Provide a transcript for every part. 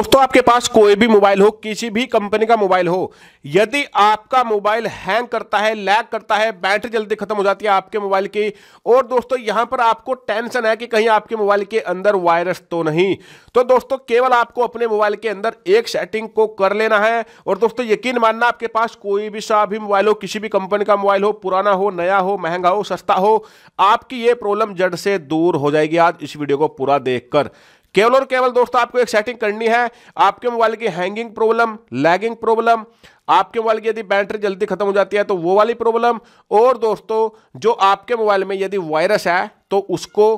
दोस्तों आपके पास कोई भी मोबाइल हो किसी भी कंपनी का मोबाइल हो यदि आपका मोबाइल हैंग करता है लैग करता है बैटरी जल्दी खत्म हो जाती है आपके मोबाइल की और दोस्तों यहां पर आपको टेंशन है कि कहीं आपके मोबाइल के अंदर वायरस तो नहीं तो दोस्तों केवल आपको अपने मोबाइल के अंदर एक सेटिंग को कर लेना है और दोस्तों यकीन मानना आपके पास कोई भी सा भी मोबाइल हो किसी भी कंपनी का मोबाइल हो पुराना हो नया हो महंगा हो सस्ता हो आपकी ये प्रॉब्लम जड़ से दूर हो जाएगी आज इस वीडियो को पूरा देखकर केवल और केवल दोस्तों आपको एक सेटिंग करनी है आपके मोबाइल की हैंगिंग प्रॉब्लम लैगिंग प्रॉब्लम आपके मोबाइल की यदि बैटरी जल्दी खत्म हो जाती है तो वो वाली प्रॉब्लम और दोस्तों जो आपके मोबाइल में यदि वायरस है तो उसको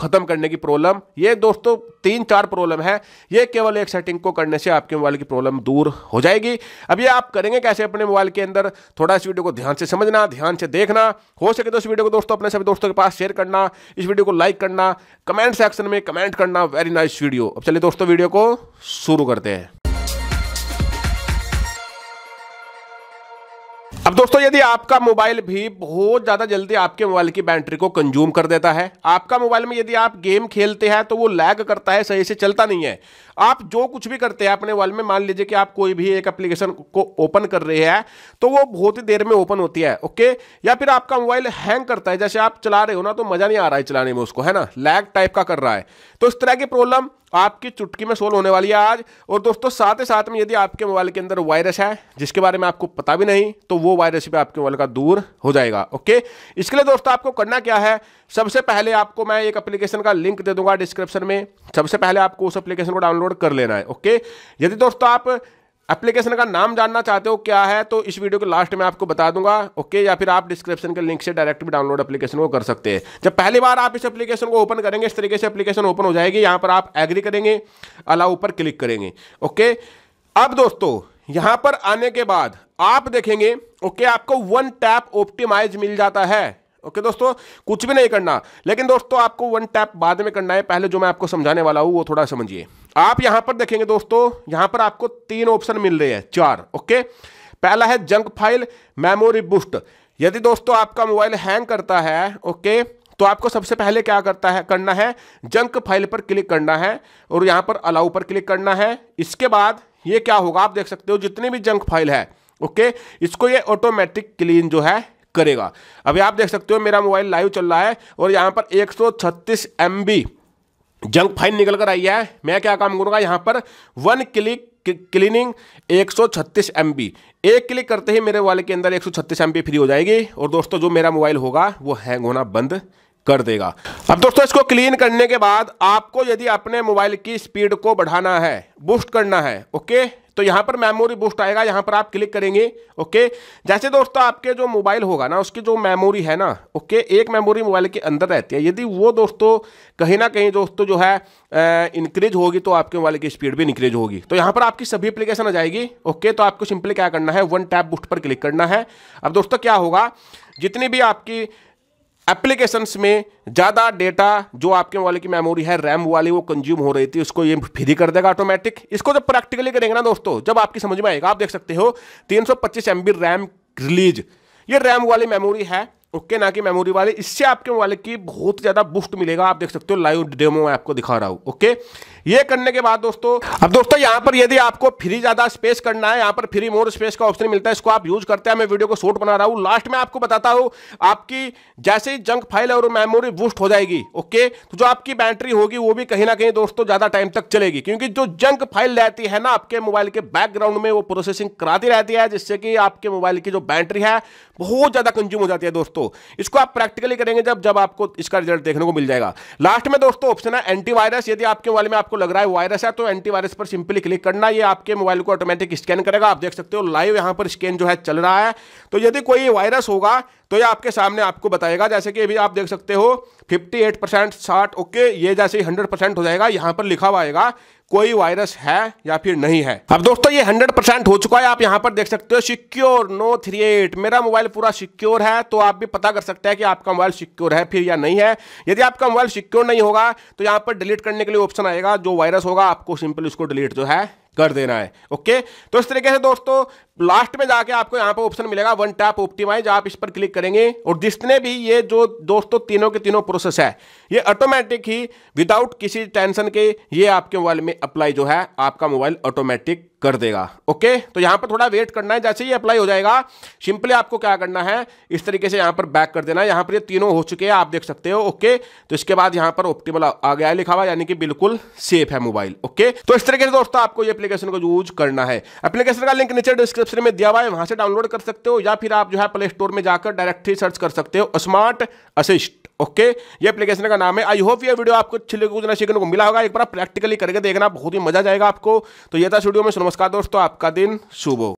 ख़त्म करने की प्रॉब्लम ये दोस्तों तीन चार प्रॉब्लम है ये केवल एक सेटिंग को करने से आपके मोबाइल की प्रॉब्लम दूर हो जाएगी अब ये आप करेंगे कैसे अपने मोबाइल के अंदर थोड़ा इस वीडियो को ध्यान से समझना ध्यान से देखना हो सके तो इस वीडियो को दोस्तों अपने सभी दोस्तों के पास शेयर करना इस वीडियो को लाइक करना कमेंट सेक्शन में कमेंट करना वेरी नाइस वीडियो अब चलिए दोस्तों वीडियो को शुरू करते हैं अब दोस्तों यदि आपका मोबाइल भी बहुत ज़्यादा जल्दी आपके मोबाइल की बैटरी को कंज्यूम कर देता है आपका मोबाइल में यदि आप गेम खेलते हैं तो वो लैग करता है सही से चलता नहीं है आप जो कुछ भी करते हैं अपने मोबाइल में मान लीजिए कि आप कोई भी एक एप्लीकेशन को ओपन कर रहे हैं तो वो बहुत ही देर में ओपन होती है ओके या फिर आपका मोबाइल हैंग करता है जैसे आप चला रहे हो ना तो मज़ा नहीं आ रहा है चलाने में उसको है ना लैग टाइप का कर रहा है तो इस तरह की प्रॉब्लम आपकी चुटकी में सोल्व होने वाली है आज और दोस्तों साथ ही साथ में यदि आपके मोबाइल के अंदर वायरस है जिसके बारे में आपको पता भी नहीं तो वो वायरस भी आपके मोबाइल का दूर हो जाएगा ओके इसके लिए दोस्तों आपको करना क्या है सबसे पहले आपको मैं एक एप्लीकेशन का लिंक दे दूंगा डिस्क्रिप्शन में सबसे पहले आपको उस एप्लीकेशन को डाउनलोड कर लेना है ओके यदि दोस्तों आप एप्लीकेशन का नाम जानना चाहते हो क्या है तो इस वीडियो के लास्ट में आपको बता दूंगा ओके या फिर आप डिस्क्रिप्शन के लिंक से डायरेक्ट भी डाउनलोड एप्लीकेशन को कर सकते हैं जब पहली बार आप इस एप्लीकेशन को ओपन करेंगे इस तरीके से एप्लीकेशन ओपन हो जाएगी यहां पर आप एग्री करेंगे अलाउ पर क्लिक करेंगे ओके अब दोस्तों यहां पर आने के बाद आप देखेंगे ओके आपको वन टैप ऑप्टिमाइज मिल जाता है ओके दोस्तों कुछ भी नहीं करना लेकिन दोस्तों आपको वन टैप बाद में करना है पहले जो मैं आपको समझाने वाला हूं वो थोड़ा समझिए आप यहां पर देखेंगे दोस्तों यहां पर आपको तीन ऑप्शन मिल रहे हैं चार ओके पहला है जंक फाइल मेमोरी बूस्ट यदि दोस्तों आपका मोबाइल हैंग करता है ओके तो आपको सबसे पहले क्या करता है करना है जंक फाइल पर क्लिक करना है और यहाँ पर अलाउ पर क्लिक करना है इसके बाद ये क्या होगा आप देख सकते हो जितनी भी जंक फाइल है ओके इसको ये ऑटोमेटिक क्लीन जो है करेगा अभी आप देख सकते हो मेरा मोबाइल लाइव चल रहा है और यहाँ पर एक सौ जंक फाइल निकल कर आई है मैं क्या काम करूँगा यहाँ पर वन क्लिक क्लीनिंग 136 एमबी एक क्लिक करते ही मेरे वाले के अंदर 136 एमबी फ्री हो जाएगी और दोस्तों जो मेरा मोबाइल होगा वो हैंग होना बंद कर देगा अब दोस्तों इसको क्लीन करने के बाद आपको यदि अपने मोबाइल की स्पीड को बढ़ाना है बूस्ट करना है ओके तो यहां पर मेमोरी बूस्ट आएगा यहां पर आप क्लिक करेंगे ओके जैसे दोस्तों आपके जो मोबाइल होगा ना उसकी जो मेमोरी है ना ओके एक मेमोरी मोबाइल के अंदर रहती है यदि वो दोस्तों कहीं ना कहीं दोस्तों जो है इंक्रीज होगी तो आपके मोबाइल की स्पीड भी इंक्रीज होगी तो यहां पर आपकी सभी एप्लीकेशन आ जाएगी ओके तो आपको सिंपली क्या करना है वन टैप बूस्ट पर क्लिक करना है अब दोस्तों क्या होगा जितनी भी आपकी एप्लीकेशंस में ज़्यादा डेटा जो आपके मोबाइल की मेमोरी है रैम वाली वो कंज्यूम हो रही थी उसको ये फ्री कर देगा ऑटोमेटिक इसको जब प्रैक्टिकली करेंगे ना दोस्तों जब आपकी समझ में आएगा आप देख सकते हो तीन सौ रैम रिलीज ये रैम वाली मेमोरी है ओके ना कि मेमोरी वाले इससे आपके मोबाइल की बहुत ज़्यादा बूस्ट मिलेगा आप देख सकते हो लाइव डेमो मैं आपको दिखा रहा हूं ओके ये करने के बाद दोस्तों अब दोस्तों यहां पर यदि आपको फ्री ज़्यादा स्पेस करना है यहां पर फ्री मोर स्पेस का ऑप्शन मिलता है इसको आप यूज करते हैं मैं वीडियो को शॉर्ट बना रहा हूं लास्ट में आपको बताता हूं आपकी जैसे ही जंक फाइल और मेमोरी बूस्ट हो जाएगी ओके तो जो आपकी बैटरी होगी वो भी कहीं ना कहीं दोस्तों ज़्यादा टाइम तक चलेगी क्योंकि जो जंक फाइल रहती है ना आपके मोबाइल के बैकग्राउंड में वो प्रोसेसिंग कराती रहती है जिससे कि आपके मोबाइल की जो बैटरी है बहुत ज़्यादा कंज्यूम हो जाती है दोस्तों दोस्तों इसको आप प्रैक्टिकली करेंगे जब जब आपको इसका रिजल्ट देखने को मिल जाएगा लास्ट में दोस्तों ऑप्शन है एंटीवायरस यदि आपके मोबाइल में आपको लग रहा है वायरस है तो एंटीवायरस पर सिंपली क्लिक करना ये आपके मोबाइल को ऑटोमेटिक स्कैन करेगा आप देख सकते हो लाइव यहां पर स्कैन जो है चल रहा है तो यदि कोई वायरस होगा तो ये आपके सामने आपको बताएगा जैसे कि अभी आप देख सकते हो 58 परसेंट साठ ओके ये जैसे 100 परसेंट हो जाएगा यहाँ पर लिखा हुआ आएगा कोई वायरस है या फिर नहीं है अब दोस्तों ये 100 परसेंट हो चुका है आप यहाँ पर देख सकते हो सिक्योर नो थ्री एट मेरा मोबाइल पूरा सिक्योर है तो आप भी पता कर सकते हैं कि आपका मोबाइल सिक्योर है फिर या नहीं है यदि आपका मोबाइल सिक्योर नहीं होगा तो यहाँ पर डिलीट करने के लिए ऑप्शन आएगा जो वायरस होगा आपको सिंपल उसको डिलीट जो है कर देना है ओके तो इस तरीके से दोस्तों लास्ट में जाके आपको यहाँ पर ऑप्शन मिलेगा वन टैप ऑप्टिमाइज आप इस पर क्लिक करेंगे और जिसने भी ये जो दोस्तों तीनों के तीनों प्रोसेस है ये ऑटोमेटिक ही विदाउट किसी टेंशन के ये आपके मोबाइल में अप्लाई जो है आपका मोबाइल ऑटोमेटिक कर देगा ओके तो यहां पर थोड़ा वेट करना है जैसे ही अप्लाई हो जाएगा सिंपली आपको क्या करना है इस तरीके से यहां पर बैक कर देना है यहां पर ये तीनों हो चुके हैं आप देख सकते हो ओके तो इसके बाद यहां पर ऑप्टिमल आ गया है लिखा हुआ यानी कि बिल्कुल सेफ है मोबाइल ओके तो इस तरीके से दोस्तों आपको ये एप्लीकेशन को यूज करना है एप्लीकेशन का लिंक नीचे डिस्क्रिप्शन में दिया हुआ है वहां से डाउनलोड कर सकते हो या फिर आप जो है प्ले स्टोर में जाकर डायरेक्ट ही सर्च कर सकते हो स्मार्ट असिस्ट ओके ये एप्लीकेशन का नाम है आई होप ये वीडियो आपको छिले कुछ सीखने को मिला होगा एक बार प्रैक्टिकली करके देखना बहुत ही मजा जाएगा आपको तो ये था स्टूडियो में नमस्कार दोस्तों आपका दिन शुभ हो